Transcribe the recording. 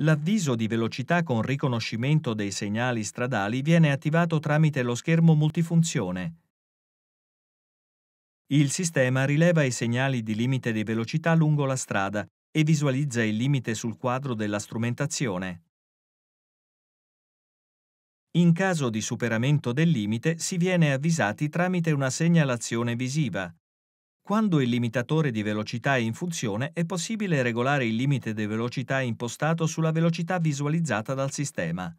L'avviso di velocità con riconoscimento dei segnali stradali viene attivato tramite lo schermo multifunzione. Il sistema rileva i segnali di limite di velocità lungo la strada e visualizza il limite sul quadro della strumentazione. In caso di superamento del limite si viene avvisati tramite una segnalazione visiva. Quando il limitatore di velocità è in funzione, è possibile regolare il limite di velocità impostato sulla velocità visualizzata dal sistema.